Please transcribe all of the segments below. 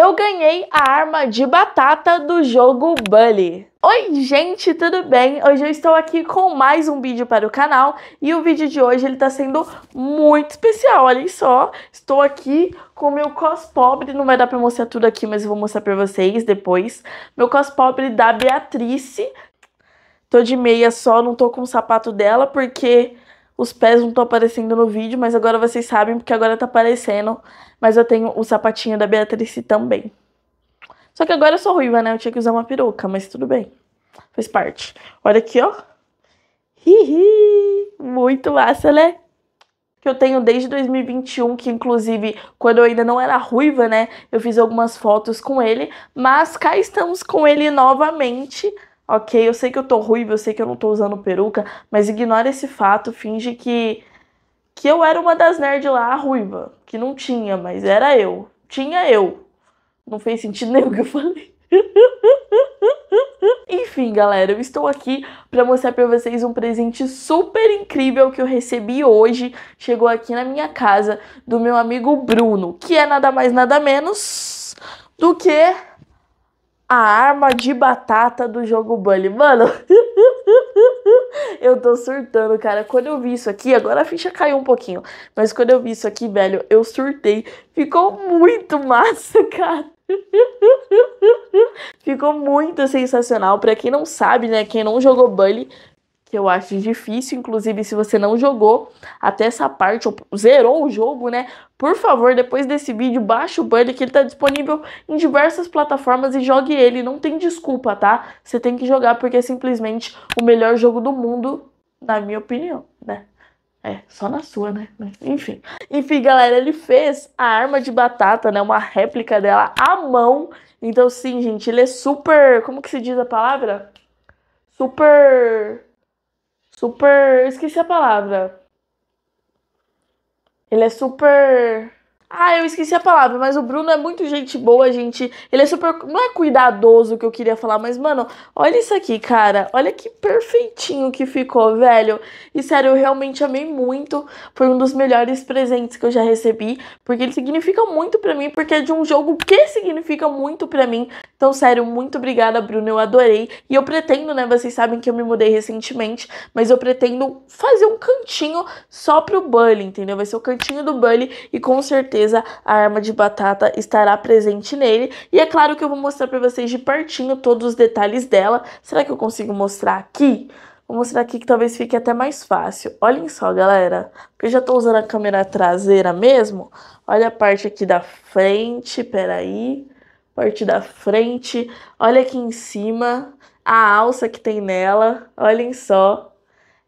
eu ganhei a arma de batata do jogo Bully. Oi gente, tudo bem? Hoje eu estou aqui com mais um vídeo para o canal e o vídeo de hoje ele está sendo muito especial, olhem só. Estou aqui com meu cos pobre, não vai dar para mostrar tudo aqui, mas eu vou mostrar para vocês depois. Meu cos pobre da Beatrice. Tô de meia só, não tô com o sapato dela porque os pés não estão aparecendo no vídeo, mas agora vocês sabem porque agora tá aparecendo. Mas eu tenho o sapatinho da Beatriz também. Só que agora eu sou ruiva, né? Eu tinha que usar uma peruca, mas tudo bem. Faz parte. Olha aqui, ó. Hihi! Muito massa, né? que eu tenho desde 2021, que inclusive quando eu ainda não era ruiva, né, eu fiz algumas fotos com ele, mas cá estamos com ele novamente ok? Eu sei que eu tô ruiva, eu sei que eu não tô usando peruca, mas ignora esse fato, finge que que eu era uma das nerds lá, ruiva, que não tinha, mas era eu. Tinha eu. Não fez sentido nenhum que eu falei. Enfim, galera, eu estou aqui para mostrar para vocês um presente super incrível que eu recebi hoje. Chegou aqui na minha casa do meu amigo Bruno, que é nada mais nada menos do que a arma de batata do jogo Bully. Mano, eu tô surtando, cara. Quando eu vi isso aqui, agora a ficha caiu um pouquinho. Mas quando eu vi isso aqui, velho, eu surtei. Ficou muito massa, cara. Ficou muito sensacional. Pra quem não sabe, né? Quem não jogou Bully, que eu acho difícil. Inclusive, se você não jogou até essa parte, ou zerou o jogo, né? Por favor, depois desse vídeo, baixa o Bunny, que ele tá disponível em diversas plataformas e jogue ele. Não tem desculpa, tá? Você tem que jogar porque é simplesmente o melhor jogo do mundo, na minha opinião, né? É, só na sua, né? Enfim. Enfim, galera, ele fez a arma de batata, né? Uma réplica dela à mão. Então, sim, gente, ele é super... Como que se diz a palavra? Super super. esqueci a palavra. Ele é super ah, eu esqueci a palavra, mas o Bruno é muito gente boa, gente. Ele é super. Não é cuidadoso que eu queria falar, mas, mano, olha isso aqui, cara. Olha que perfeitinho que ficou, velho. E sério, eu realmente amei muito. Foi um dos melhores presentes que eu já recebi. Porque ele significa muito pra mim, porque é de um jogo que significa muito pra mim. Então, sério, muito obrigada, Bruno. Eu adorei. E eu pretendo, né? Vocês sabem que eu me mudei recentemente, mas eu pretendo fazer um cantinho só pro Bully, entendeu? Vai ser o cantinho do Bully e com certeza certeza a arma de batata estará presente nele. E é claro que eu vou mostrar para vocês de pertinho todos os detalhes dela. Será que eu consigo mostrar aqui? Vou mostrar aqui que talvez fique até mais fácil. Olhem só, galera. Porque eu já estou usando a câmera traseira mesmo. Olha a parte aqui da frente, peraí. Parte da frente. Olha aqui em cima a alça que tem nela. Olhem só.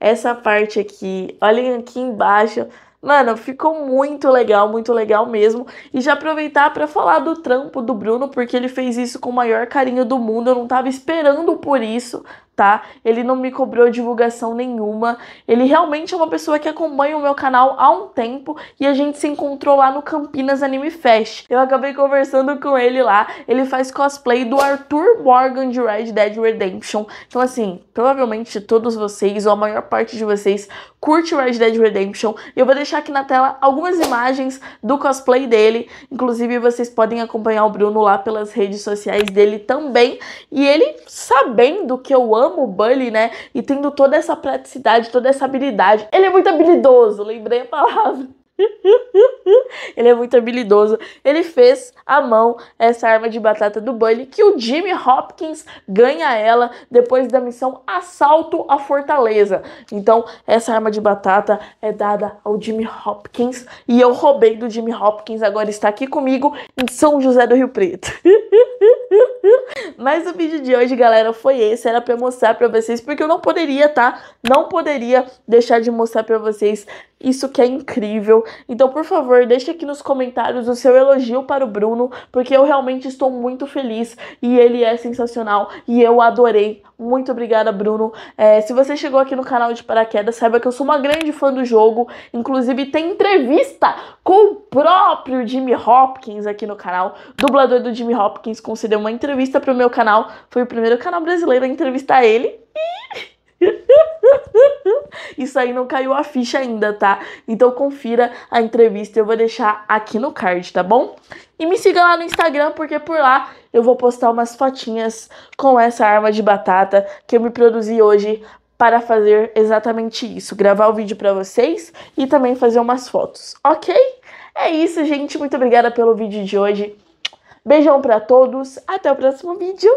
Essa parte aqui. Olhem aqui embaixo. Mano, ficou muito legal, muito legal mesmo. E já aproveitar para falar do trampo do Bruno, porque ele fez isso com o maior carinho do mundo. Eu não tava esperando por isso, tá? Ele não me cobrou divulgação nenhuma. Ele realmente é uma pessoa que acompanha o meu canal há um tempo e a gente se encontrou lá no Campinas Anime Fest. Eu acabei conversando com ele lá. Ele faz cosplay do Arthur Morgan de Red Dead Redemption. Então, assim, provavelmente todos vocês, ou a maior parte de vocês, curte Red Dead Redemption. Eu vou deixar aqui na tela algumas imagens do cosplay dele. Inclusive, vocês podem acompanhar o Bruno lá pelas redes sociais dele também. E ele, sabendo que eu amo ama o Bully, né? E tendo toda essa praticidade, toda essa habilidade. Ele é muito habilidoso, lembrei a palavra. ele é muito habilidoso. Ele fez à mão essa arma de batata do Bully, que o Jimmy Hopkins ganha ela depois da missão Assalto à Fortaleza. Então, essa arma de batata é dada ao Jimmy Hopkins e eu roubei do Jimmy Hopkins, agora está aqui comigo em São José do Rio Preto. Mas o vídeo de hoje, galera, foi esse. Era pra mostrar pra vocês, porque eu não poderia, tá? Não poderia deixar de mostrar pra vocês isso que é incrível. Então, por favor, deixe aqui nos comentários o seu elogio para o Bruno, porque eu realmente estou muito feliz e ele é sensacional e eu adorei. Muito obrigada, Bruno. É, se você chegou aqui no canal de Paraquedas, saiba que eu sou uma grande fã do jogo. Inclusive, tem entrevista com o próprio Jimmy Hopkins aqui no canal. dublador do Jimmy Hopkins concedeu uma entrevista para o meu canal. Foi o primeiro canal brasileiro a entrevistar ele. Isso aí não caiu a ficha ainda, tá? Então confira a entrevista, eu vou deixar aqui no card, tá bom? E me siga lá no Instagram, porque por lá eu vou postar umas fotinhas com essa arma de batata que eu me produzi hoje para fazer exatamente isso, gravar o vídeo para vocês e também fazer umas fotos, ok? É isso, gente. Muito obrigada pelo vídeo de hoje. Beijão para todos. Até o próximo vídeo.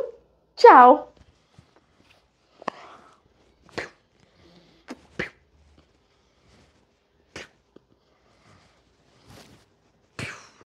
Tchau.